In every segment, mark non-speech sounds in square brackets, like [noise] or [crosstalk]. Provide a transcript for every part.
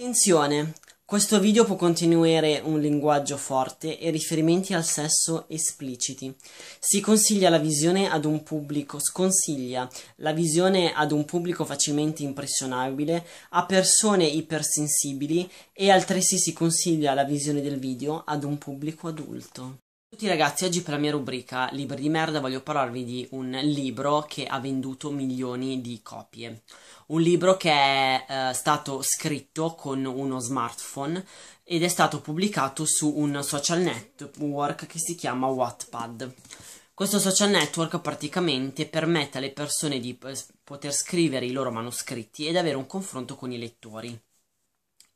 Attenzione! Questo video può contenere un linguaggio forte e riferimenti al sesso espliciti. Si consiglia la visione ad un pubblico, sconsiglia la visione ad un pubblico facilmente impressionabile, a persone ipersensibili e altresì si consiglia la visione del video ad un pubblico adulto. Ciao a tutti ragazzi, oggi per la mia rubrica Libri di merda voglio parlarvi di un libro che ha venduto milioni di copie un libro che è eh, stato scritto con uno smartphone ed è stato pubblicato su un social network che si chiama Wattpad. Questo social network praticamente permette alle persone di eh, poter scrivere i loro manoscritti ed avere un confronto con i lettori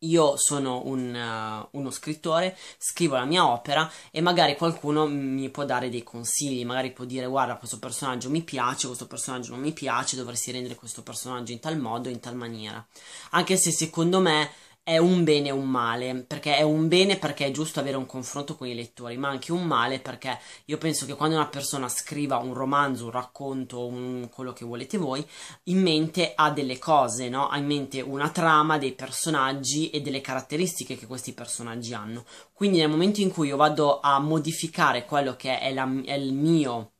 io sono un, uh, uno scrittore, scrivo la mia opera e magari qualcuno mi può dare dei consigli, magari può dire guarda questo personaggio mi piace, questo personaggio non mi piace, dovresti rendere questo personaggio in tal modo, in tal maniera. Anche se secondo me è un bene e un male, perché è un bene perché è giusto avere un confronto con i lettori, ma anche un male perché io penso che quando una persona scriva un romanzo, un racconto, un, quello che volete voi, in mente ha delle cose, no? ha in mente una trama, dei personaggi e delle caratteristiche che questi personaggi hanno. Quindi nel momento in cui io vado a modificare quello che è, la, è il, mio,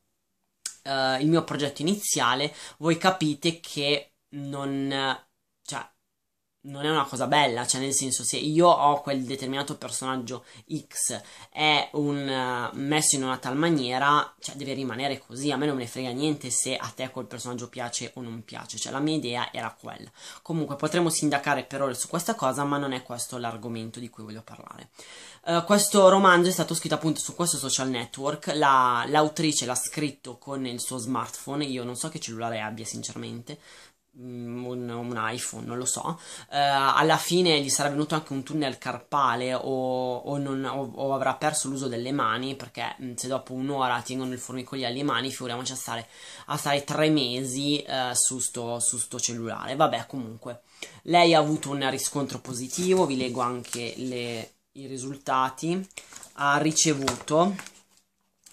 uh, il mio progetto iniziale, voi capite che non... Cioè, non è una cosa bella, cioè nel senso se io ho quel determinato personaggio X è un, eh, messo in una tal maniera, cioè deve rimanere così, a me non me ne frega niente se a te quel personaggio piace o non piace, cioè la mia idea era quella. Comunque potremmo sindacare per ore su questa cosa, ma non è questo l'argomento di cui voglio parlare. Uh, questo romanzo è stato scritto appunto su questo social network, la, l'autrice l'ha scritto con il suo smartphone, io non so che cellulare abbia sinceramente, Mm, un, un, iPhone, non lo so, eh, alla fine gli sarà venuto anche un tunnel carpale o, o, non, o, o avrà perso l'uso delle mani perché mm, se dopo un'ora tengono il formicolio alle mani, figuriamoci a stare, a stare tre mesi eh, su, sto, su sto cellulare. Vabbè, comunque, lei ha avuto un riscontro positivo, vi leggo anche le, i risultati, ha ricevuto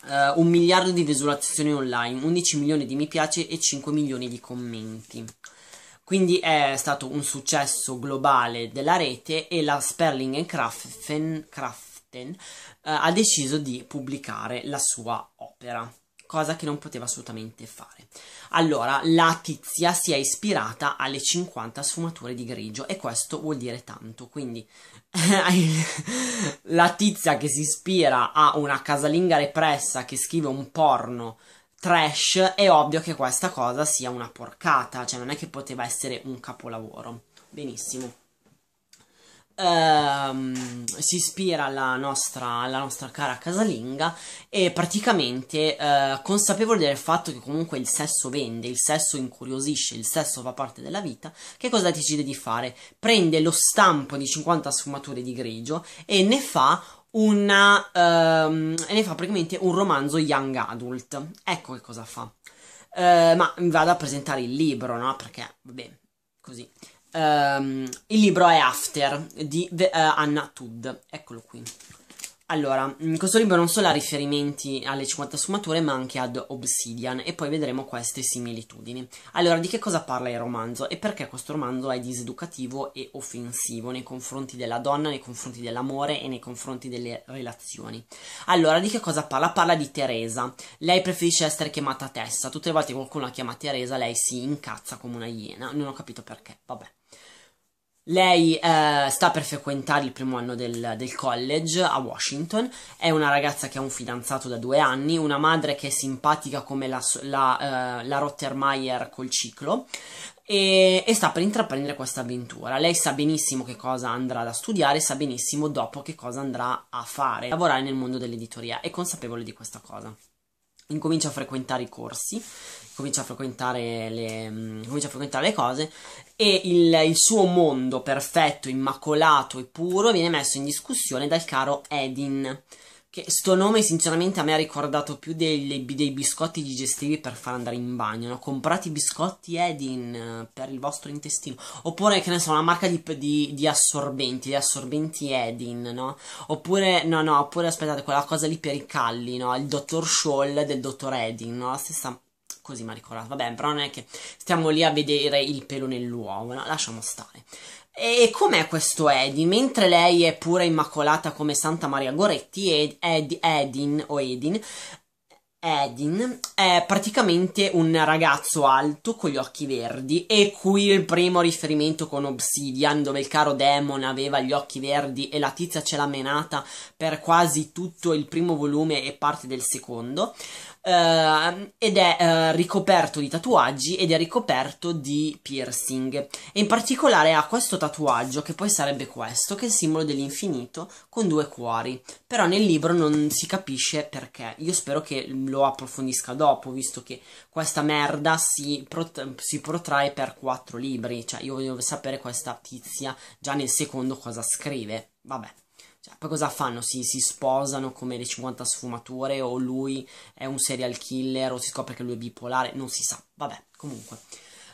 Uh, un miliardo di visualizzazioni online, 11 milioni di mi piace e 5 milioni di commenti. Quindi è stato un successo globale della rete e la Sperling Kraften, Kraften eh, ha deciso di pubblicare la sua opera cosa che non poteva assolutamente fare. Allora, la tizia si è ispirata alle 50 sfumature di grigio e questo vuol dire tanto, quindi [laughs] la tizia che si ispira a una casalinga repressa che scrive un porno trash, è ovvio che questa cosa sia una porcata, cioè non è che poteva essere un capolavoro. Benissimo. Ehm, si ispira alla nostra, alla nostra, cara casalinga e praticamente eh, consapevole del fatto che comunque il sesso vende, il sesso incuriosisce, il sesso fa parte della vita, che cosa decide di fare? Prende lo stampo di 50 sfumature di grigio e ne fa una, um, ehm, ne fa praticamente un romanzo young adult. Ecco che cosa fa. Uh, ma vado a presentare il libro, no? Perché, vabbè, così. Um, il libro è After di uh, Anna Tudd. Eccolo qui. Allora, in questo libro non solo ha riferimenti alle 50 sfumature, ma anche ad Obsidian, e poi vedremo queste similitudini. Allora, di che cosa parla il romanzo e perché questo romanzo è diseducativo e offensivo nei confronti della donna, nei confronti dell'amore e nei confronti delle relazioni? Allora, di che cosa parla? Parla di Teresa. Lei preferisce essere chiamata Tessa. Tutte le volte che qualcuno la chiama Teresa, lei si incazza come una iena. Non ho capito perché, vabbè. Lei eh, sta per frequentare il primo anno del, del, college a Washington, è una ragazza che ha un fidanzato da due anni, una madre che è simpatica come la, la, eh, la Rottermeier col ciclo e, e, sta per intraprendere questa avventura. Lei sa benissimo che cosa andrà a studiare, sa benissimo dopo che cosa andrà a fare, lavorare nel mondo dell'editoria, è consapevole di questa cosa. Incomincia a frequentare i corsi, comincia a frequentare le, mm, comincia a frequentare le cose e il, il, suo mondo perfetto, immacolato e puro viene messo in discussione dal caro Edin. Che sto nome sinceramente a me ha ricordato più dei, dei biscotti digestivi per far andare in bagno. No? Comprate i biscotti Edin per il vostro intestino. Oppure, che ne so, una marca di, di, di assorbenti, gli assorbenti Edin, no? Oppure, no, no, oppure aspettate, quella cosa lì per i calli, no? Il dottor Scholl del dottor Edin, no? La stessa così mal ricordata. Vabbè, però non è che stiamo lì a vedere il pelo nell'uovo, no? lasciamo stare. E com'è questo Edin? Mentre lei è pura immacolata come Santa Maria Goretti, Ed, Ed, Edin o Edin Edin è praticamente un ragazzo alto con gli occhi verdi e qui il primo riferimento con Obsidian dove il caro Demon aveva gli occhi verdi e la tizia ce l'ha menata per quasi tutto il primo volume e parte del secondo eh, ed è eh, ricoperto di tatuaggi ed è ricoperto di piercing. E in particolare ha questo tatuaggio, che poi sarebbe questo, che è il simbolo dell'infinito con due cuori. Però nel libro non si capisce perché. Io spero che lo approfondisca dopo, visto che questa merda si, prot- si protrae per quattro libri. Cioè, io voglio sapere questa tizia già nel secondo cosa scrive. Vabbè. Cioè, poi cosa fanno? Si, si, sposano come le 50 sfumature o lui è un serial killer o si scopre che lui è bipolare, non si sa. Vabbè, comunque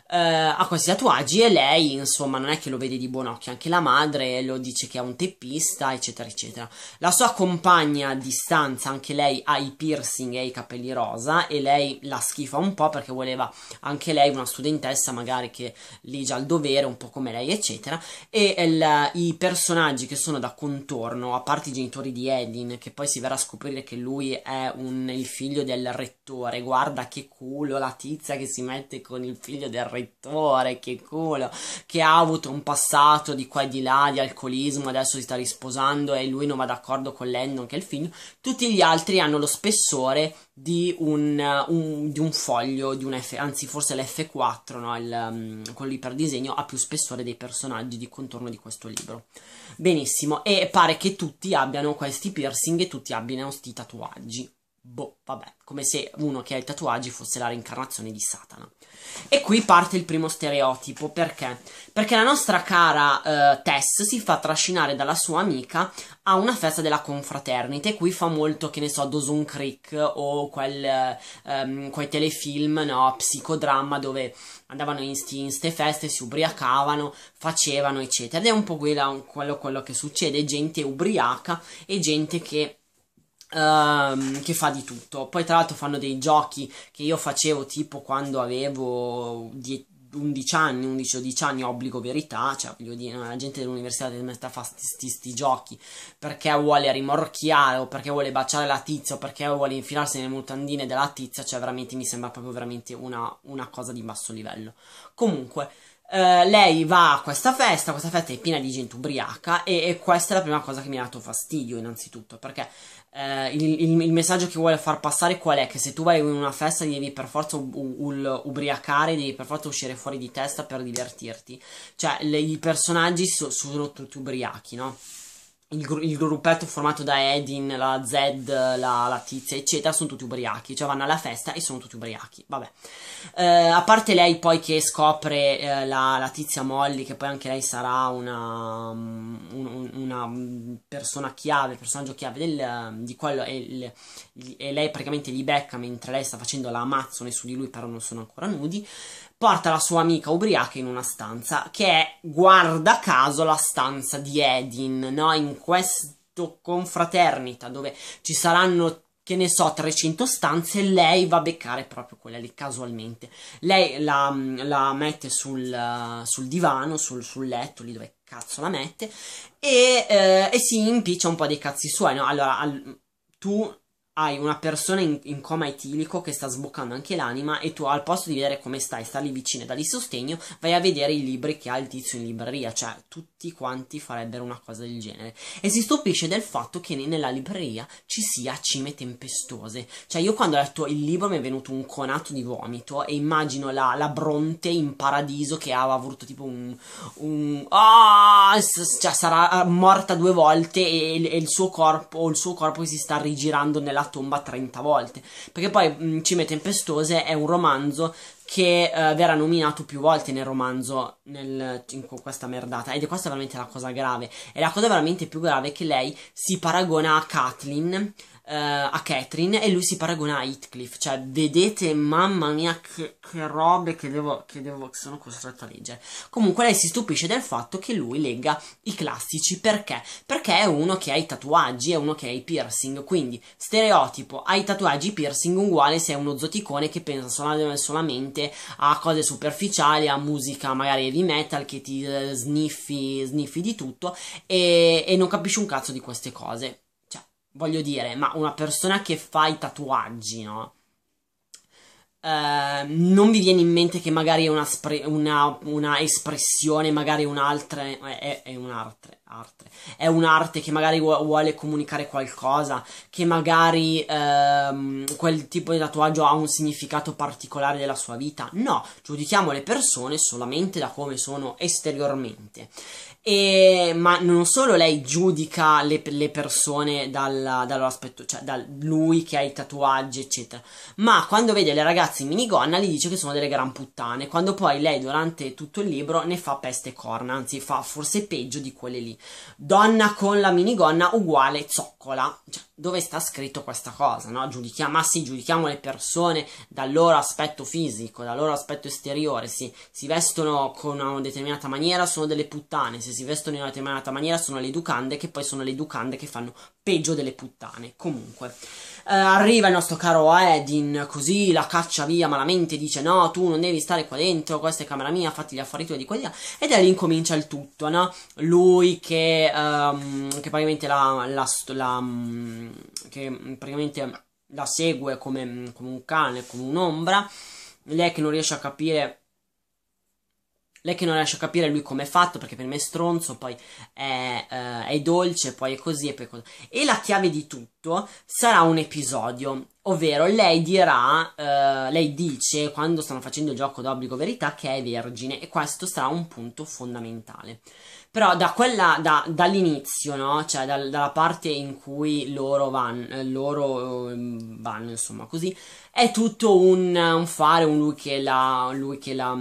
eh, ha questi tatuaggi e lei, insomma, non è che lo vede di buon occhio, anche la madre lo dice che è un teppista, eccetera, eccetera. La sua compagna di stanza anche lei ha i piercing e i capelli rosa e lei la schifa un po' perché voleva anche lei una studentessa, magari che lì già il dovere, un po' come lei, eccetera. E il, i personaggi che sono da contorno, a parte i genitori di Edin, che poi si verrà a scoprire che lui è un, il figlio del rettore, guarda che culo la tizia che si mette con il figlio del rettore rettore, che culo, che ha avuto un passato di qua e di là, di alcolismo, adesso si sta risposando e lui non va d'accordo con Lennon, che è il figlio. Tutti gli altri hanno lo spessore di un, un, di un foglio, di un F, anzi forse l'F4, no? il, um, quello l'iperdisegno, ha più spessore dei personaggi di contorno di questo libro. Benissimo, e pare che tutti abbiano questi piercing e tutti abbiano questi tatuaggi. Boh, vabbè, come se uno che ha i tatuaggi fosse la reincarnazione di Satana. E qui parte il primo stereotipo, perché? Perché la nostra cara eh, Tess si fa trascinare dalla sua amica a una festa della confraternita, e qui fa molto, che ne so, Dawson Creek o quel, ehm, quei telefilm, no, psicodramma, dove andavano in queste feste, si ubriacavano, facevano, eccetera. Ed è un po' quello, quello che succede, gente ubriaca e gente che Um, che fa di tutto. Poi, tra l'altro, fanno dei giochi che io facevo tipo quando avevo 11 anni, 11 o 12 anni, obbligo verità, cioè voglio dire, la gente dell'università del mesta fa sti, sti, giochi perché vuole rimorchiare o perché vuole baciare la tizia o perché vuole infilarsi nelle mutandine della tizia, cioè veramente mi sembra proprio veramente una, una cosa di basso livello. Comunque, Uh, lei va a questa festa, questa festa è piena di gente ubriaca e, e, questa è la prima cosa che mi ha dato fastidio innanzitutto perché eh, il, il, il, messaggio che vuole far passare qual è? Che se tu vai in una festa devi per forza u- u- ubriacare, devi per forza uscire fuori di testa per divertirti. Cioè, le, i personaggi so- sono tutti ubriachi, no? il, gru- il, gruppetto formato da Edin, la Zed, la, la, tizia, eccetera, sono tutti ubriachi, cioè vanno alla festa e sono tutti ubriachi, vabbè. Eh, a parte lei poi che scopre eh, la, la, tizia Molly, che poi anche lei sarà una, mm, un, una persona chiave, personaggio chiave del, mm, di quello, e, e, lei praticamente li becca mentre lei sta facendo la ammazzone su di lui, però non sono ancora nudi porta la sua amica ubriaca in una stanza, che è, guarda caso, la stanza di Edin, no? In questo confraternita dove ci saranno che ne so, 300 stanze, lei va a beccare proprio quella lì casualmente. Lei la, la mette sul, sul divano, sul, sul, letto, lì dove cazzo la mette, e, eh, e si impiccia un po' dei cazzi suoi, no? Allora, al, tu hai una persona in, in, coma etilico che sta sboccando anche l'anima e tu al posto di vedere come stai, star lì vicino e dargli sostegno, vai a vedere i libri che ha il tizio in libreria, cioè tutti quanti farebbero una cosa del genere. E si stupisce del fatto che nella libreria ci sia cime tempestose. Cioè io quando ho letto il libro mi è venuto un conato di vomito e immagino la, la Bronte in paradiso che ha avuto tipo un... un oh, cioè sarà eh, morta due volte e, e il suo corpo, o il suo corpo che si sta rigirando nella tomba 30 volte. Perché poi mh, Cime Tempestose è un romanzo che eh, verrà nominato più volte nel romanzo nel, in questa merdata ed è questa veramente la cosa grave E la cosa veramente più grave è che lei si paragona a Kathleen uh, a Catherine e lui si paragona a Heathcliff. Cioè, vedete, mamma mia, che, che robe che devo, che devo, sono costretto a leggere. Comunque lei si stupisce del fatto che lui legga i classici. Perché? Perché è uno che ha i tatuaggi, è uno che ha i piercing. Quindi, stereotipo, ha i tatuaggi, piercing uguale se è uno zoticone che pensa solamente a cose superficiali, a musica magari heavy metal che ti eh, sniffi, sniffi di tutto e, e non capisci un cazzo di queste cose voglio dire, ma una persona che fa i tatuaggi, no? Uh, non vi viene in mente che magari è una, una, una espressione, magari un'altra, eh, è, è un'arte, arte, è un'arte che magari vuole comunicare qualcosa, che magari uh, quel tipo di tatuaggio ha un significato particolare della sua vita. No, giudichiamo le persone solamente da come sono esteriormente. E, ma non solo lei giudica le, le persone dalla, dall'aspetto, cioè da lui che ha i tatuaggi, eccetera, ma quando vede le ragazze in minigonna gli dice che sono delle gran puttane, quando poi lei durante tutto il libro ne fa peste e corna, anzi fa forse peggio di quelle lì. Donna con la minigonna uguale zoccola, cioè, dove sta scritto questa cosa, no? Giudichiamo, ma sì, giudichiamo le persone dal loro aspetto fisico, dal loro aspetto esteriore, sì, si vestono con una determinata maniera, sono delle puttane, se si vestono in una determinata maniera sono le educande, che poi sono le educande che fanno peggio delle puttane. Comunque. Uh, arriva il nostro caro Edin, così la caccia via malamente, dice no, tu non devi stare qua dentro, questa è camera mia, fatti gli affari tuoi di qua e di là, ed è lì incomincia il tutto, no? Lui che, um, che praticamente la, la, la mm, che praticamente la segue come, mm, come un cane, come un'ombra, lei che non riesce a capire lei che non riesce a capire lui come è fatto, perché prima è stronzo, poi è, eh, è dolce, poi è così e poi è così. E la chiave di tutto sarà un episodio, ovvero lei dirà, eh, lei dice quando stanno facendo il gioco d'obbligo verità che è vergine e questo sarà un punto fondamentale. Però da quella, da, dall'inizio, no? Cioè dal, dalla parte in cui loro vanno, eh, loro ehm, vanno, insomma così, è tutto un, un fare, un lui che la... Lui che la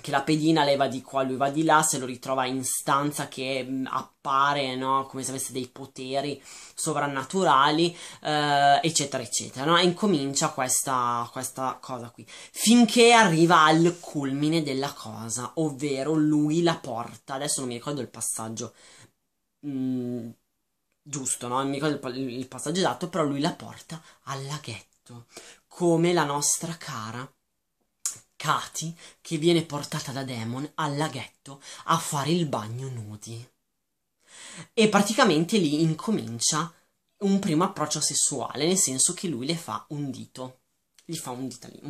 che la pedina leva di qua, lui va di là, se lo ritrova in stanza che mm, appare no? come se avesse dei poteri sovrannaturali, eh, eccetera, eccetera. No? E incomincia questa, questa cosa qui, finché arriva al culmine della cosa, ovvero lui la porta. Adesso non mi ricordo il passaggio. Mh, mm, giusto, no? non mi ricordo il, il passaggio esatto, però lui la porta al laghetto, come la nostra cara Katy che viene portata da Demon al laghetto a fare il bagno nudi. E praticamente lì incomincia un primo approccio sessuale, nel senso che lui le fa un dito gli fa, un,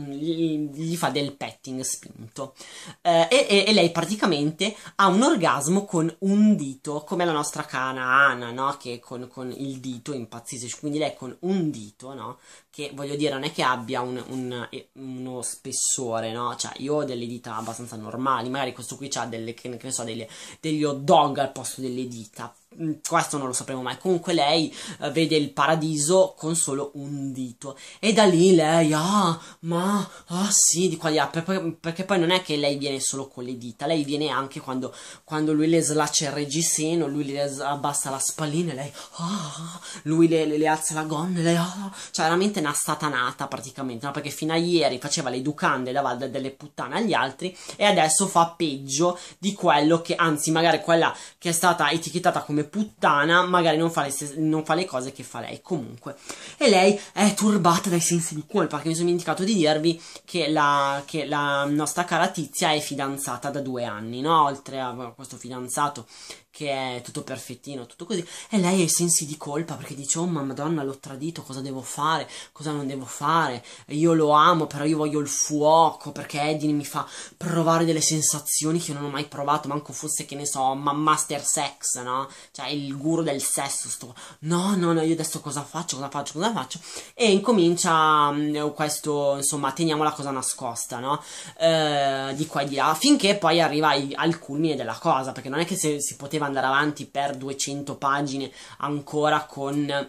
gli, gli fa del petting spinto eh, e, e, lei praticamente ha un orgasmo con un dito, come la nostra cana Ana, no? che con, con il dito impazzisce, quindi lei con un dito, no? che voglio dire non è che abbia un, un, uno spessore, no? Cioè io ho delle dita abbastanza normali, magari questo qui ha delle, che ne so, delle, degli hot dog al posto delle dita, Mm, questo non lo sapremo mai. Comunque lei eh, vede il paradiso con solo un dito. E da lì lei, ah, ma, ah sì, di qua di là. perché poi non è che lei viene solo con le dita, lei viene anche quando, quando lui le slaccia il reggiseno, lui le abbassa la spallina e lei, ah, lui le, le, le alza la gonna e lei, ah. Cioè veramente una statanata praticamente, no? Perché fino a ieri faceva le ducande, dava delle puttane agli altri e adesso fa peggio di quello che, anzi magari quella che è stata etichettata come come puttana, magari non fa, le, non fa le cose che fa lei comunque. E lei è turbata dai sensi di colpa, perché mi sono dimenticato di dirvi che la, che la nostra cara Tizia è fidanzata da due anni, no? Oltre a questo fidanzato che è tutto perfettino, tutto così, e lei ha i sensi di colpa perché dice, oh mamma madonna, l'ho tradito, cosa devo fare, cosa non devo fare, io lo amo, però io voglio il fuoco, perché Eddie mi fa provare delle sensazioni che io non ho mai provato, manco fosse, che ne so, ma master sex, no? Cioè, il guru del sesso, sto... no, no, no, io adesso cosa faccio, cosa faccio, cosa faccio, e incomincia mh, mm, questo, insomma, teniamo la cosa nascosta, no? Eh, di qua e di là, finché poi arriva ai, al culmine della cosa, perché non è che se, si poteva poteva andare avanti per 200 pagine ancora con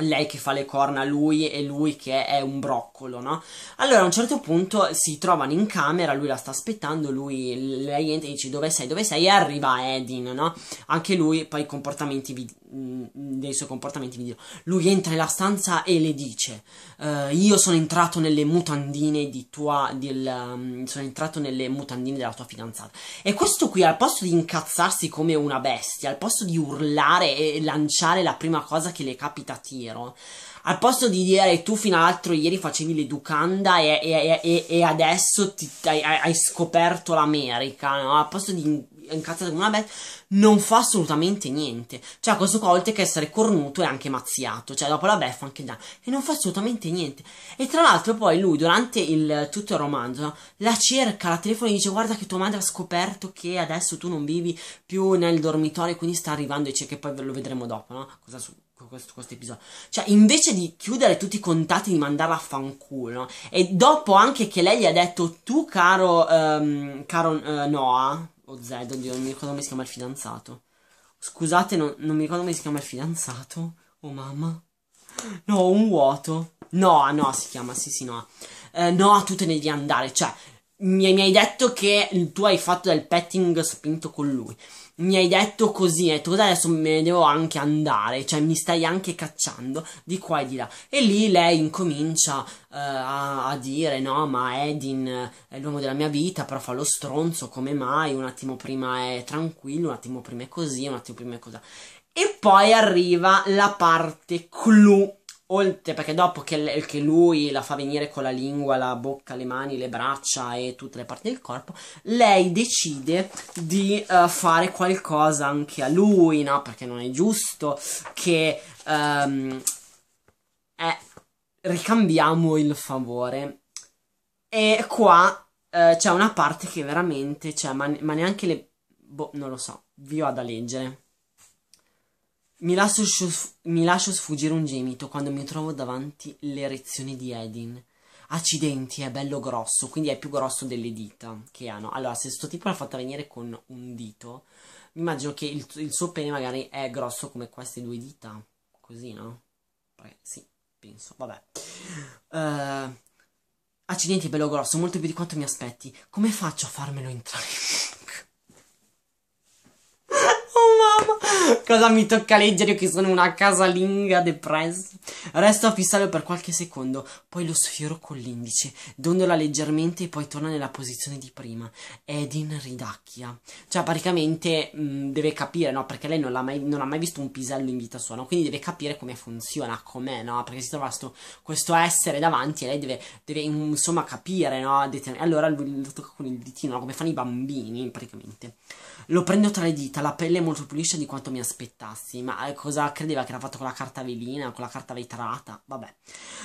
lei che fa le corna a lui e lui che è un broccolo, no? Allora a un certo punto si trovano in camera, lui la sta aspettando, lui, lei entra e dice dove sei, dove sei e arriva Edin, no? Anche lui poi comportamenti Mm, mm, dei suoi comportamenti video. Lui entra nella stanza e le dice: uh, Io sono entrato nelle mutandine di tua. Del, um, sono entrato nelle mutandine della tua fidanzata. E questo qui, al posto di incazzarsi come una bestia, al posto di urlare e lanciare la prima cosa che le capita a tiro. Al posto di dire eh, tu fino all'altro ieri facevi l'educanda e, e, e, e adesso ti, hai, hai, scoperto l'America, no? al posto di incazzata con una Beth, non fa assolutamente niente. Cioè, questo qua, oltre che essere cornuto è anche mazziato, cioè dopo la beffa anche da, e non fa assolutamente niente. E tra l'altro poi lui, durante il, tutto il romanzo, la cerca, la telefona e dice guarda che tua madre ha scoperto che adesso tu non vivi più nel dormitorio, quindi sta arrivando e c'è che poi lo vedremo dopo, no? Cosa succede? questo, questo episodio. Cioè, invece di chiudere tutti i contatti, di mandarla a fanculo. E dopo anche che lei gli ha detto, tu caro, um, caro uh, Noah, o Zed, oddio, non mi ricordo come si chiama il fidanzato. Scusate, no, non mi ricordo come si chiama il fidanzato. Oh mamma. No, un vuoto. No, no, si chiama, sì, sì, no. Eh, no, tu te ne devi andare, cioè, mi, mi hai detto che tu hai fatto del petting spinto con lui mi hai detto così, e tu adesso me ne devo anche andare, cioè mi stai anche cacciando di qua e di là. E lì lei incomincia uh, a, a, dire, no, ma Edin è l'uomo della mia vita, però fa lo stronzo, come mai? Un attimo prima è tranquillo, un attimo prima è così, un attimo prima è così. E poi arriva la parte clou oltre perché dopo che, che, lui la fa venire con la lingua, la bocca, le mani, le braccia e tutte le parti del corpo, lei decide di uh, fare qualcosa anche a lui, no? Perché non è giusto che um, eh, ricambiamo il favore. E qua uh, c'è una parte che veramente, cioè, ma, ma neanche le... Boh, non lo so, vi ho da leggere. Mi lascio, mi lascio, sfuggire un gemito quando mi trovo davanti l'erezione di Edin. Accidenti, è bello grosso, quindi è più grosso delle dita che hanno. Allora, se sto tipo l'ha fatta venire con un dito, mi immagino che il, il, suo pene magari è grosso come queste due dita. Così, no? Perché, sì, penso. Vabbè. Uh, accidenti, è bello grosso, molto più di quanto mi aspetti. Come faccio a farmelo entrare? Cosa mi tocca leggere io che sono una casalinga depressa? Resto a fissarlo per qualche secondo, poi lo sfioro con l'indice, dondola leggermente e poi torna nella posizione di prima. Edin ridacchia. Cioè, praticamente mh, mm, deve capire, no? Perché lei non, mai, non, ha mai visto un pisello in vita sua, no? Quindi deve capire come funziona, com'è, no? Perché si trova sto, questo essere davanti e lei deve, deve insomma capire, no? Deten allora lui lo tocca con il ditino, no? come fanno i bambini, praticamente. Lo prendo tra le dita, la pelle è molto più liscia di quanto quanto mi aspettassi, ma eh, cosa credeva che era fatto con la carta velina, con la carta vetrata? Vabbè.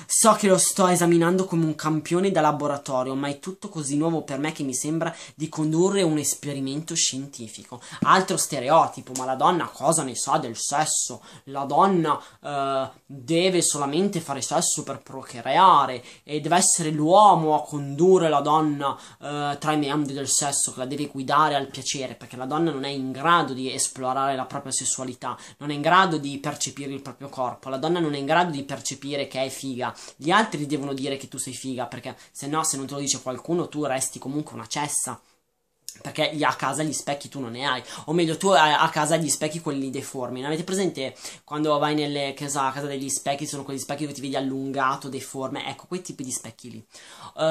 So che lo sto esaminando come un campione da laboratorio, ma è tutto così nuovo per me che mi sembra di condurre un esperimento scientifico. Altro stereotipo, ma la donna cosa ne sa del sesso? La donna eh, deve solamente fare sesso per procreare e deve essere l'uomo a condurre la donna eh, tra i meandri del sesso, che la deve guidare al piacere, perché la donna non è in grado di esplorare la propria propria sessualità, non è in grado di percepire il proprio corpo, la donna non è in grado di percepire che è figa, gli altri devono dire che tu sei figa perché se no se non te lo dice qualcuno tu resti comunque una cessa. Perché a casa gli specchi tu non ne hai. O meglio, tu a casa gli specchi quelli deformi. Non avete presente quando vai nelle casa, a casa degli specchi? Sono quegli specchi che ti vedi allungato, deforme. Ecco, quei tipi di specchi lì. Uh,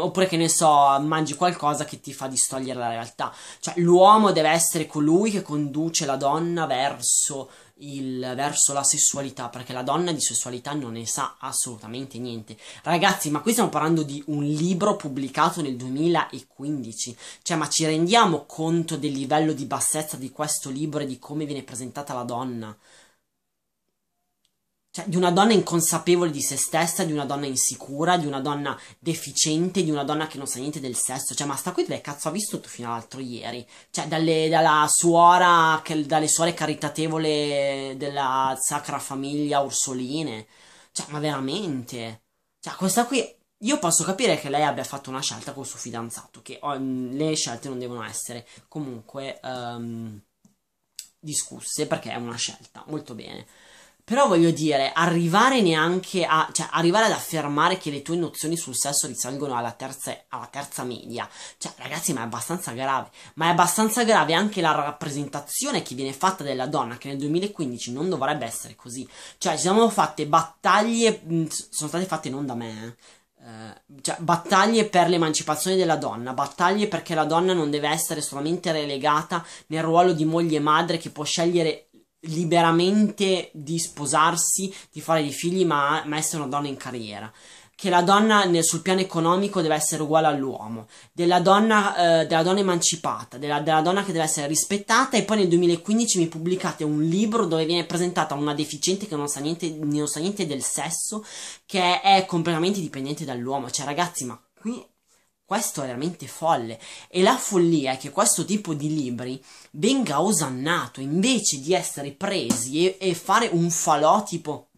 oppure che ne so, mangi qualcosa che ti fa distogliere la realtà. Cioè, l'uomo deve essere colui che conduce la donna verso il, verso la sessualità, perché la donna di sessualità non ne sa assolutamente niente. Ragazzi, ma qui stiamo parlando di un libro pubblicato nel 2015, cioè ma ci rendiamo conto del livello di bassezza di questo libro e di come viene presentata la donna? cioè di una donna inconsapevole di se stessa, di una donna insicura, di una donna deficiente, di una donna che non sa niente del sesso, cioè ma sta qui dove cazzo ha vissuto fino all'altro ieri? Cioè dalle, dalla suora, che, dalle suore caritatevole della sacra famiglia Ursoline, cioè ma veramente? Cioè questa qui, io posso capire che lei abbia fatto una scelta con il suo fidanzato, che oh, le scelte non devono essere comunque um, discusse perché è una scelta, molto bene. Però voglio dire, arrivare neanche a. cioè, arrivare ad affermare che le tue nozioni sul sesso risalgono alla terza, alla terza media. Cioè, ragazzi, ma è abbastanza grave. Ma è abbastanza grave anche la rappresentazione che viene fatta della donna, che nel 2015 non dovrebbe essere così. Cioè, ci siamo fatte battaglie. Sono state fatte non da me, eh. Uh, cioè, battaglie per l'emancipazione della donna, battaglie perché la donna non deve essere solamente relegata nel ruolo di moglie e madre che può scegliere liberamente di sposarsi, di fare dei figli, ma, ma essere una donna in carriera che la donna sul piano economico deve essere uguale all'uomo, della donna, eh, della donna emancipata, della, della, donna che deve essere rispettata e poi nel 2015 mi pubblicate un libro dove viene presentata una deficiente che non sa niente, non sa niente del sesso, che è completamente dipendente dall'uomo, cioè ragazzi ma qui questo è veramente folle. E la follia è che questo tipo di libri venga osannato invece di essere presi e, e fare un falò tipo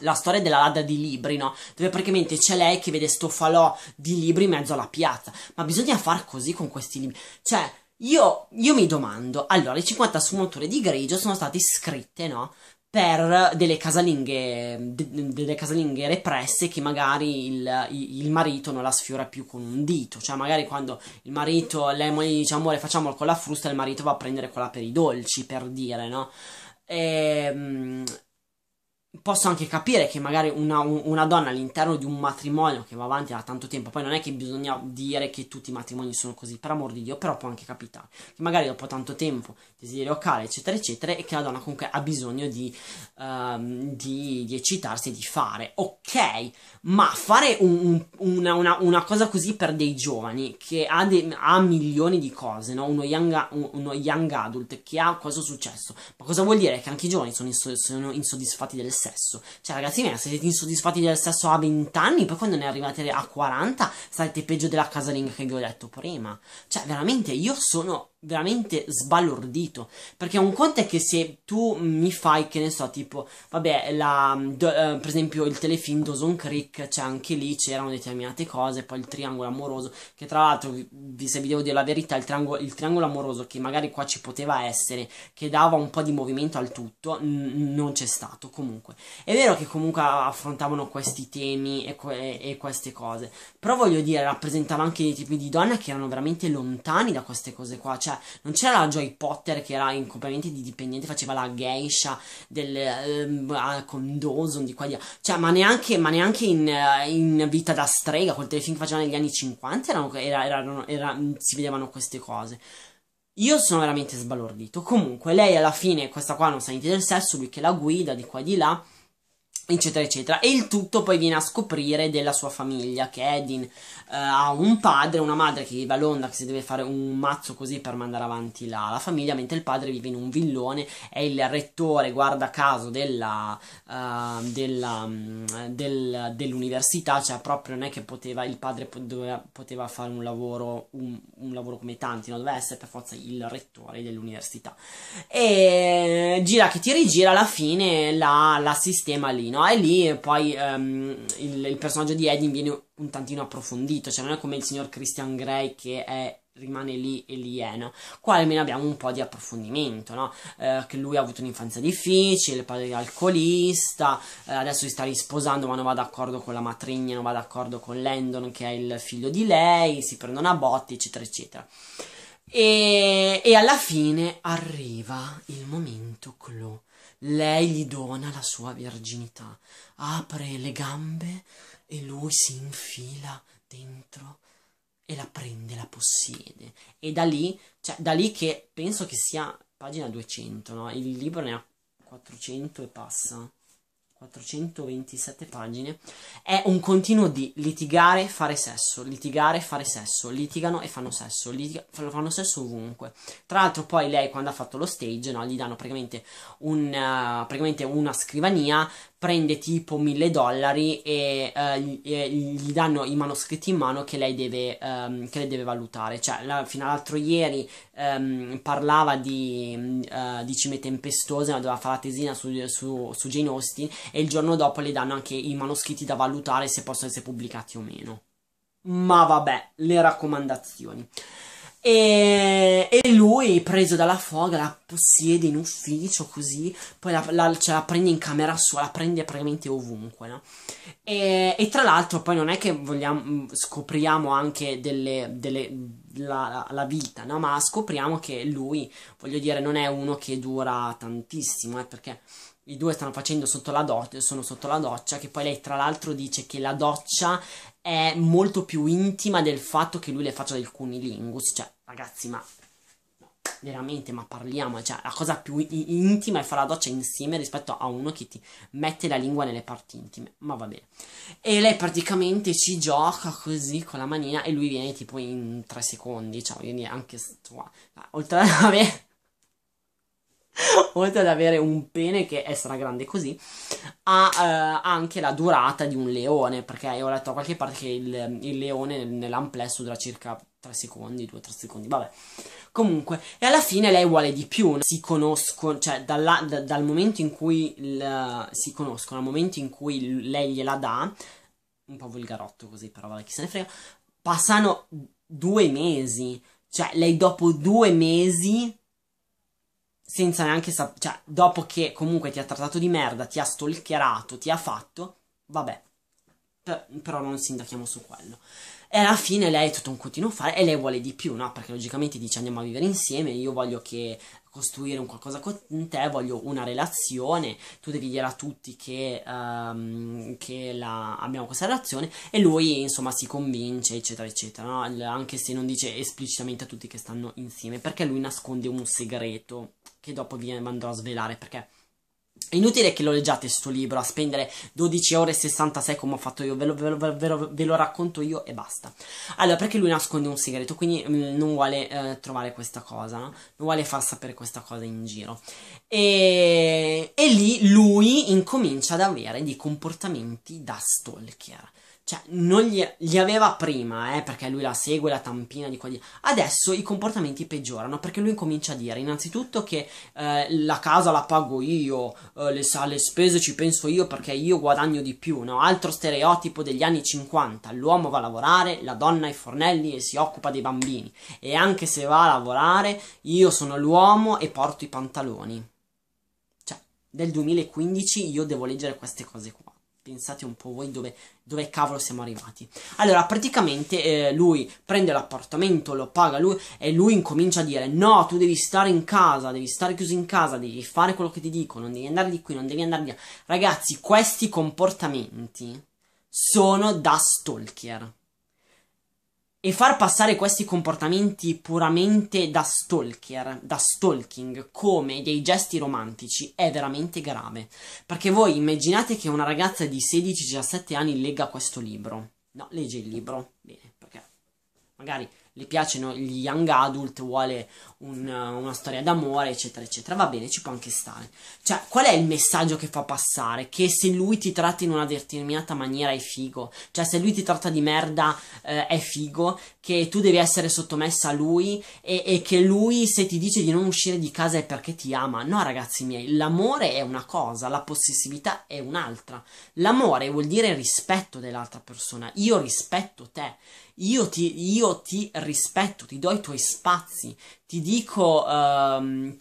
la storia della ladra di libri, no? Dove praticamente c'è lei che vede sto falò di libri in mezzo alla piazza. Ma bisogna far così con questi libri. Cioè, io, io mi domando, allora, le 50 sfumature di grigio sono state scritte, no? per delle casalinghe, de, delle casalinghe represse che magari il, il, marito non la sfiora più con un dito, cioè magari quando il marito, lei moglie dice diciamo, amore facciamolo con la frusta, il marito va a prendere quella per i dolci, per dire, no? E, ehm, posso anche capire che magari una, una, donna all'interno di un matrimonio che va avanti da tanto tempo, poi non è che bisogna dire che tutti i matrimoni sono così, per amor di Dio, però può anche capitare che magari dopo tanto tempo desiderio cale, eccetera, eccetera, e che la donna comunque ha bisogno di, um, di, di eccitarsi e di fare. Ok, ma fare un, una, una, una, cosa così per dei giovani che ha, de, ha milioni di cose, no? uno, young, uno, young, adult che ha cosa successo, ma cosa vuol dire? Che anche i giovani sono, inso, sono insoddisfatti del sesso sesso. Cioè, ragazzi miei, se siete insoddisfatti del sesso a 20 anni, poi quando ne arrivate a 40 sarete peggio della casalinga che vi ho detto prima. Cioè, veramente, io sono veramente sbalordito. Perché un conto è che se tu mi fai, che ne so, tipo, vabbè, la, do, eh, per esempio il telefilm Dawson Creek, cioè anche lì c'erano determinate cose, poi il triangolo amoroso, che tra l'altro, vi, se vi devo dire la verità, il triangolo, il triangolo, amoroso, che magari qua ci poteva essere, che dava un po' di movimento al tutto, non c'è stato comunque. È vero che comunque affrontavano questi temi e, que- e queste cose, però voglio dire, rappresentava anche dei tipi di donne che erano veramente lontani da queste cose qua, cioè cioè non c'era la Joy Potter che era in completamente di dipendente, faceva la geisha del eh, con Dawson di qua di là, cioè ma neanche, ma neanche in, eh, in, Vita da strega, quel telefilm che faceva negli anni 50 erano, era, erano, era, si vedevano queste cose. Io sono veramente sbalordito. Comunque, lei alla fine, questa qua non sa niente del sesso, lui che la guida di qua e di là eccetera eccetera e il tutto poi viene a scoprire della sua famiglia che Edin eh, ha un padre una madre che vive a Londra che si deve fare un mazzo così per mandare avanti la, la famiglia mentre il padre vive in un villone è il rettore guarda caso della, uh, della, mm, del, dell'università cioè proprio non è che poteva il padre doveva, poteva fare un lavoro un, un lavoro come tanti no? doveva essere per forza il rettore dell'università e gira che ti rigira alla fine la, la sistema lì no? E lì eh, poi um, il, il, personaggio di Edin viene un tantino approfondito, cioè non è come il signor Christian Grey che è rimane lì e lì è, no? Qua almeno abbiamo un po' di approfondimento, no? Eh, che lui ha avuto un'infanzia difficile, il padre è alcolista, eh, adesso si sta risposando ma non va d'accordo con la matrigna, non va d'accordo con Landon che è il figlio di lei, si prendono a botte, eccetera, eccetera. E, e alla fine arriva il momento clou. Lei gli dona la sua verginità, apre le gambe e lui si infila dentro e la prende, la possiede. E da lì, cioè da lì che penso che sia pagina 200, no? Il libro ne ha 400 e passa. 427 pagine, è un continuo di litigare, fare sesso, litigare, fare sesso, litigano e fanno sesso, litiga- fanno sesso ovunque. Tra l'altro poi lei quando ha fatto lo stage, no, gli danno praticamente, un, uh, praticamente una scrivania prende tipo mille dollari e, eh, e gli danno i manoscritti in mano che lei deve, ehm, che lei deve valutare. Cioè, la, fino all'altro ieri ehm, parlava di, eh, di, Cime Tempestose, ma doveva fare la tesina su, su, su Jane Austen e il giorno dopo le danno anche i manoscritti da valutare se possono essere pubblicati o meno. Ma vabbè, le raccomandazioni. E, e, lui, preso dalla foga, la possiede in ufficio così, poi la, la, cioè, la prende in camera sua, la prende praticamente ovunque. No? E, e, tra l'altro, poi non è che vogliamo, mm, scopriamo anche delle, delle, la, la, vita, no? ma scopriamo che lui, voglio dire, non è uno che dura tantissimo, eh, perché i due stanno facendo sotto la doccia, sono sotto la doccia, che poi lei tra l'altro dice che la doccia è molto più intima del fatto che lui le faccia del cunilingus, cioè Ragazzi, ma veramente, ma parliamo, cioè la cosa più intima è fare la doccia insieme rispetto a uno che ti mette la lingua nelle parti intime, ma va bene. E lei praticamente ci gioca così con la manina e lui viene tipo in tre secondi, cioè quindi anche tua. oltre ad avere... [laughs] oltre ad avere un pene che è stragrande così, ha eh, anche la durata di un leone, perché ho letto da qualche parte che il, il leone nell'amplesso dura circa 3 secondi, 2-3 secondi, vabbè. Comunque, e alla fine lei vuole di più, si conoscono, cioè dalla, da, dal momento in cui il, si conoscono, al momento in cui lei gliela dà, un po' volgarotto così, però vabbè, chi se ne frega, passano due mesi, cioè lei dopo due mesi, senza neanche sapere, cioè dopo che comunque ti ha trattato di merda, ti ha stalkerato, ti ha fatto, vabbè, per, però non sindachiamo su quello. E alla fine lei è tutto un continuo fare e lei vuole di più, no? Perché logicamente dice andiamo a vivere insieme, io voglio che costruire un qualcosa con te, voglio una relazione, tu devi dire a tutti che, um, che la, abbiamo questa relazione e lui insomma si convince eccetera eccetera, no? anche se non dice esplicitamente a tutti che stanno insieme perché lui nasconde un segreto che dopo vi andrò a svelare perché Inutile che lo leggiate sto libro a spendere 12 ore e 66 come ho fatto io, ve lo, ve, lo, ve, lo, ve lo, racconto io e basta. Allora, perché lui nasconde un segreto, quindi mh, mm, non vuole eh, trovare questa cosa, no? non vuole far sapere questa cosa in giro. E, e lì lui incomincia ad avere dei comportamenti da stalker. Cioè, non gli, gli aveva prima, eh, perché lui la segue, la tampina di qua di... Adesso i comportamenti peggiorano, perché lui incomincia a dire, innanzitutto, che eh, la casa la pago io, eh, le, alle spese ci penso io perché io guadagno di più, no? Altro stereotipo degli anni 50, l'uomo va a lavorare, la donna ai fornelli e si occupa dei bambini. E anche se va a lavorare, io sono l'uomo e porto i pantaloni. Cioè, del 2015 io devo leggere queste cose qua pensate un po' voi dove, dove cavolo siamo arrivati. Allora, praticamente eh, lui prende l'appartamento, lo paga lui e lui incomincia a dire no, tu devi stare in casa, devi stare chiuso in casa, devi fare quello che ti dico, non devi andare di qui, non devi andare di là. Ragazzi, questi comportamenti sono da stalker e far passare questi comportamenti puramente da stalker, da stalking, come dei gesti romantici è veramente grave. Perché voi immaginate che una ragazza di 16-17 anni legga questo libro. No, legge il libro, bene, perché magari le piacciono gli young adult, vuole una, una storia d'amore, eccetera, eccetera. Va bene, ci può anche stare. Cioè, qual è il messaggio che fa passare? Che se lui ti tratta in una determinata maniera è figo. Cioè, se lui ti tratta di merda eh, è figo. Che tu devi essere sottomessa a lui. E, e che lui, se ti dice di non uscire di casa, è perché ti ama. No, ragazzi miei, l'amore è una cosa, la possessività è un'altra. L'amore vuol dire rispetto dell'altra persona. Io rispetto te. Io ti, io ti rispetto, ti do i tuoi spazi, ti dico, um,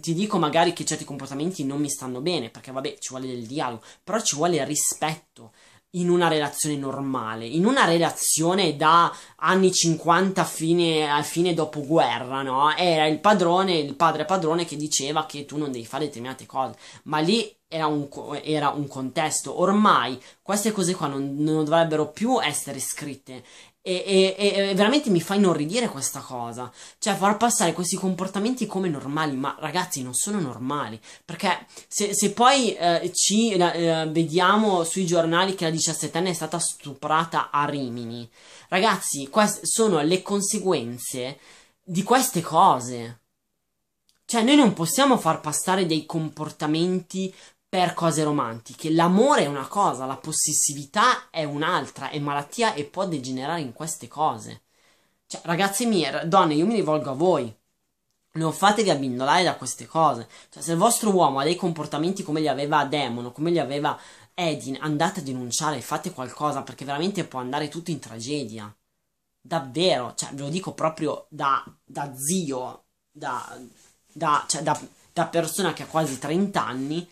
ti dico magari che certi comportamenti non mi stanno bene, perché vabbè, ci vuole del dialogo, però ci vuole rispetto in una relazione normale, in una relazione da anni 50 fine, a fine dopoguerra, no? Era il padrone, il padre padrone che diceva che tu non devi fare determinate cose, ma lì era un, era un contesto. Ormai queste cose qua non, non dovrebbero più essere scritte e, e, e, veramente mi fa inorridire questa cosa. Cioè, far passare questi comportamenti come normali, ma ragazzi, non sono normali. Perché se, se poi eh, ci eh, vediamo sui giornali che la 17enne è stata stuprata a Rimini, ragazzi, queste sono le conseguenze di queste cose. Cioè, noi non possiamo far passare dei comportamenti per cose romantiche. L'amore è una cosa, la possessività è un'altra, è malattia e può degenerare in queste cose. Cioè, ragazze mie, donne, io mi rivolgo a voi. Non fatevi abbindolare da queste cose. Cioè, se il vostro uomo ha dei comportamenti come li aveva Demono, come li aveva Edin, andate a denunciare, fate qualcosa, perché veramente può andare tutto in tragedia. Davvero, cioè, ve lo dico proprio da, da zio, da, da, cioè, da, da persona che ha quasi 30 anni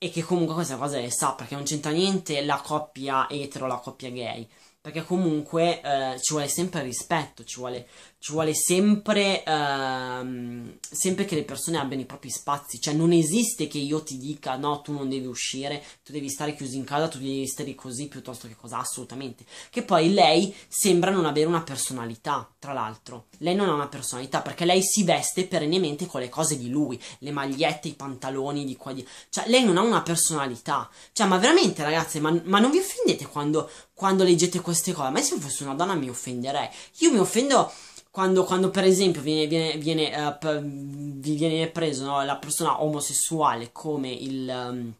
e che comunque questa cosa le sa perché non c'entra niente la coppia etero, la coppia gay perché comunque eh, ci vuole sempre rispetto, ci vuole ci vuole sempre, ehm, sempre che le persone abbiano i propri spazi, cioè non esiste che io ti dica no, tu non devi uscire, tu devi stare chiusi in casa, tu devi stare così piuttosto che cosa, assolutamente. Che poi lei sembra non avere una personalità, tra l'altro, lei non ha una personalità perché lei si veste perennemente con le cose di lui, le magliette, i pantaloni di qua di... cioè lei non ha una personalità, cioè ma veramente ragazze, ma, ma non vi offendete quando, quando leggete queste cose? Ma se fosse una donna mi offenderei, io mi offendo quando, quando, per esempio viene, viene, viene, uh, p- vi viene preso no? la persona omosessuale come il um,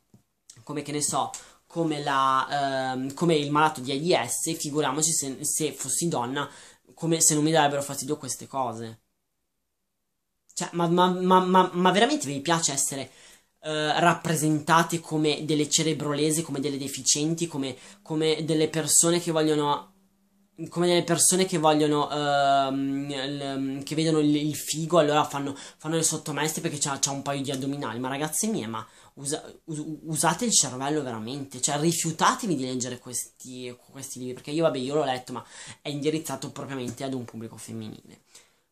come che ne so come, la, uh, come il malato di AIDS figuriamoci se, se, fossi donna come se non mi darebbero fastidio queste cose cioè ma, ma, ma, ma veramente vi piace essere Uh, rappresentate come delle cerebrolese, come delle deficienti, come, come delle persone che vogliono come delle persone che vogliono uh, che vedono il, il, figo allora fanno, fanno le sottomesse perché c'ha, c'ha, un paio di addominali ma ragazze mie ma usa, us, usate il cervello veramente cioè rifiutatevi di leggere questi, questi libri perché io vabbè io l'ho letto ma è indirizzato propriamente ad un pubblico femminile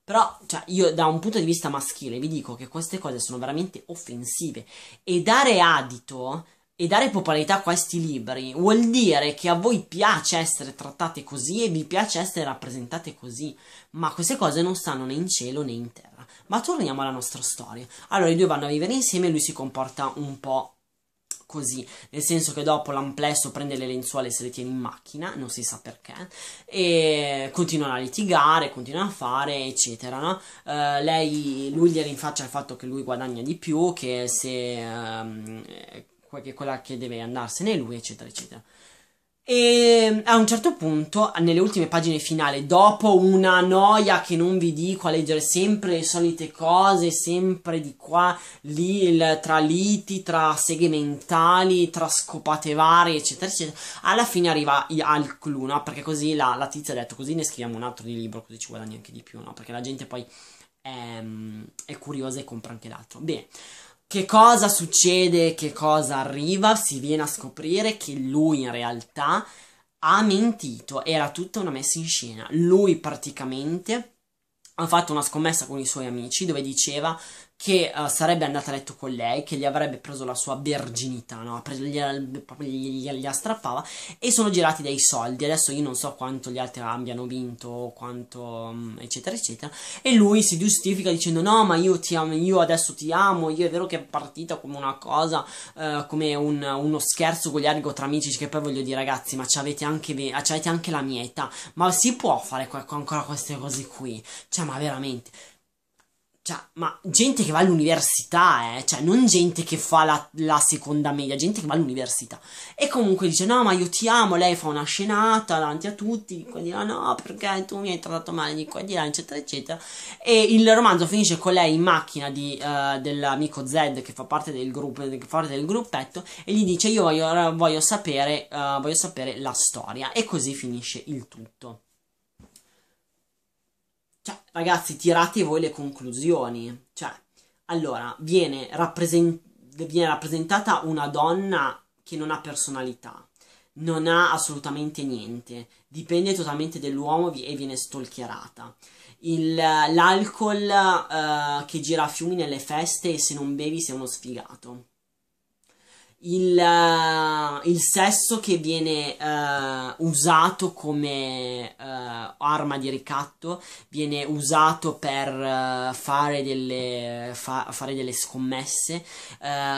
però, cioè, io da un punto di vista maschile vi dico che queste cose sono veramente offensive e dare adito e dare popolarità a questi libri vuol dire che a voi piace essere trattate così e vi piace essere rappresentate così, ma queste cose non stanno né in cielo né in terra. Ma torniamo alla nostra storia. Allora i due vanno a vivere insieme e lui si comporta un po' così, nel senso che dopo l'amplesso prende le lenzuola e se le tiene in macchina, non si sa perché, e continuano a litigare, continuano a fare, eccetera. No? Uh, lei, lui gli rinfaccia il fatto che lui guadagna di più, che se... Um, che è quella che deve andarsene lui, eccetera, eccetera. E mm, a un certo punto, nelle ultime pagine finali, dopo una noia che non vi dico a leggere sempre le solite cose, sempre di qua, lì, il, tra liti, tra seghe mentali, tra scopate varie, eccetera, eccetera, alla fine arriva al clou, no? Perché così la, la tizia ha detto, così ne scriviamo un altro di libro, così ci guadagni anche di più, no? Perché la gente poi è, mm, è curiosa e compra anche l'altro. Bene. Che cosa succede, che cosa arriva, si viene a scoprire che lui in realtà ha mentito, era tutta una messa in scena. Lui praticamente ha fatto una scommessa con i suoi amici dove diceva che uh, sarebbe andata a letto con lei, che gli avrebbe preso la sua verginità, no? gli, gli, strappava e sono girati dei soldi. Adesso io non so quanto gli altri abbiano vinto, quanto um, eccetera eccetera. E lui si giustifica dicendo no, ma io ti amo, io adesso ti amo, io è vero che è partita come una cosa, uh, come un, uno scherzo goliardico tra amici, che poi voglio dire ragazzi, ma c'avete anche, avete anche la mia età, ma si può fare ancora queste cose qui? Cioè, ma veramente... Cioè, ma gente che va all'università, eh, cioè non gente che fa la, la, seconda media, gente che va all'università. E comunque dice, no, ma io ti amo, lei fa una scenata davanti a tutti, di qua di no, perché tu mi hai trattato male, di qua e di là, eccetera, eccetera. E il romanzo finisce con lei in macchina di, uh, dell'amico Zed che fa parte del gruppo, che fa parte del gruppetto, e gli dice, io voglio, voglio sapere, uh, voglio sapere la storia. E così finisce il tutto. Cioè, ragazzi, tirate voi le conclusioni. Cioè, allora, viene, rappresent- viene rappresentata una donna che non ha personalità, non ha assolutamente niente, dipende totalmente dall'uomo e viene stalkerata. Il, l'alcol uh, che gira a fiumi nelle feste e se non bevi sei uno sfigato il, uh, il sesso che viene uh, usato come uh, arma di ricatto, viene usato per fare delle, fa- fare, delle, scommesse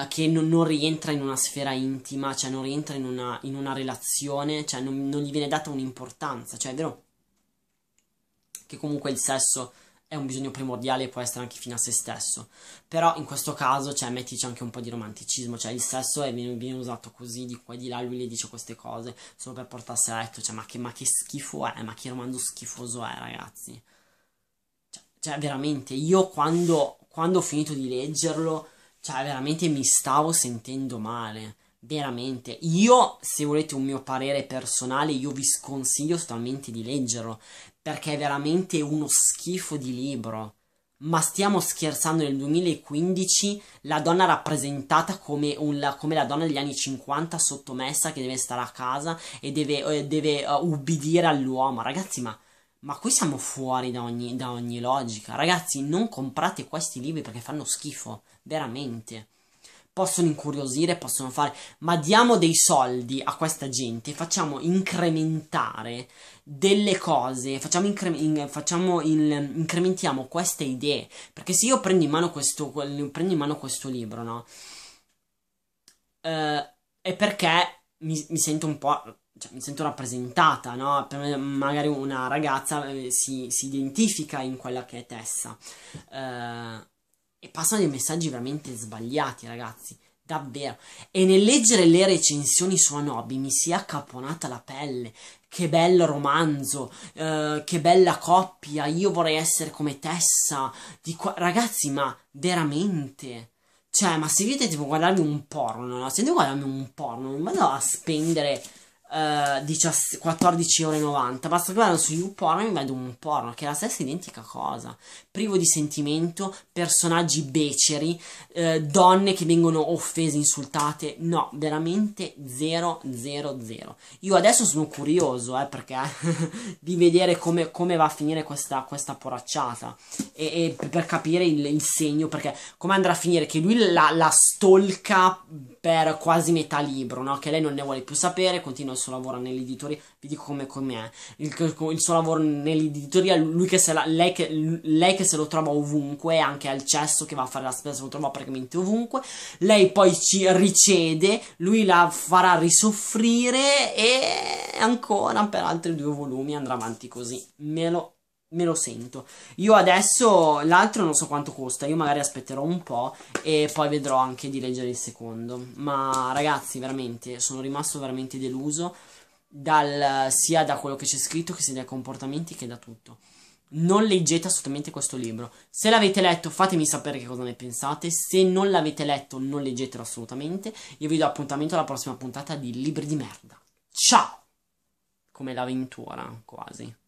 che non, non, rientra in una sfera intima, cioè non rientra in una, in una relazione, cioè non, non gli viene data un'importanza, cioè è vero che comunque il sesso è un bisogno primordiale e può essere anche fine a se stesso. Però in questo caso, cioè, mettici anche un po' di romanticismo, cioè il sesso è, viene, viene, usato così, di qua e di là, lui le dice queste cose solo per portarsi a letto, cioè, ma che, ma che schifo è, ma che romanzo schifoso è, ragazzi. Cioè, cioè veramente, io quando, quando ho finito di leggerlo, cioè, veramente mi stavo sentendo male. Veramente, io se volete un mio parere personale, io vi sconsiglio totalmente di leggerlo perché è veramente uno schifo di libro. Ma stiamo scherzando, nel 2015 la donna rappresentata come, un, come, la donna degli anni 50 sottomessa che deve stare a casa e deve, eh, deve uh, ubbidire all'uomo. Ragazzi, ma, ma qui siamo fuori da ogni, da ogni logica. Ragazzi, non comprate questi libri perché fanno schifo, veramente possono incuriosire, possono fare, ma diamo dei soldi a questa gente, facciamo incrementare delle cose, facciamo, incre- in, facciamo il, incrementiamo queste idee, perché se io prendo in mano questo, prendo in mano questo libro, no? Eh, è perché mi, mi sento un po'... Cioè, mi sento rappresentata, no? me, magari una ragazza eh, si, si, identifica in quella che è Tessa. Eh, e passano dei messaggi veramente sbagliati, ragazzi. Davvero. E nel leggere le recensioni su Anobi mi si è accapponata la pelle. Che bel romanzo, eh, che bella coppia, io vorrei essere come Tessa. Ragazzi, ma veramente? Cioè, ma se io devo guardarmi un porno, no? Se devo guardarmi un porno, non vado a spendere Uh, eh, 14 basta che vado su YouPorn e mi vedo un porno che è la stessa identica cosa privo di sentimento personaggi beceri uh, donne che vengono offese insultate no veramente 000. io adesso sono curioso eh, perché [laughs] di vedere come, come, va a finire questa, questa poracciata e, e per capire il, il, segno perché come andrà a finire che lui la, la stolca per quasi metà libro no? che lei non ne vuole più sapere continua il suo lavoro nell'editoria, vi dico come, com'è, il, il suo lavoro nell'editoria, lui che se la, lei, che, lei che se lo trova ovunque, anche al cesso che va a fare la spesa se lo trova praticamente ovunque, lei poi ci ricede, lui la farà risoffrire e ancora per altri due volumi andrà avanti così, me lo me lo sento. Io adesso l'altro non so quanto costa, io magari aspetterò un po' e poi vedrò anche di leggere il secondo. Ma ragazzi, veramente, sono rimasto veramente deluso dal, sia da quello che c'è scritto che sia dai comportamenti che da tutto. Non leggete assolutamente questo libro. Se l'avete letto, fatemi sapere che cosa ne pensate. Se non l'avete letto, non leggetelo assolutamente. Io vi do appuntamento alla prossima puntata di Libri di merda. Ciao! Come l'avventura, quasi.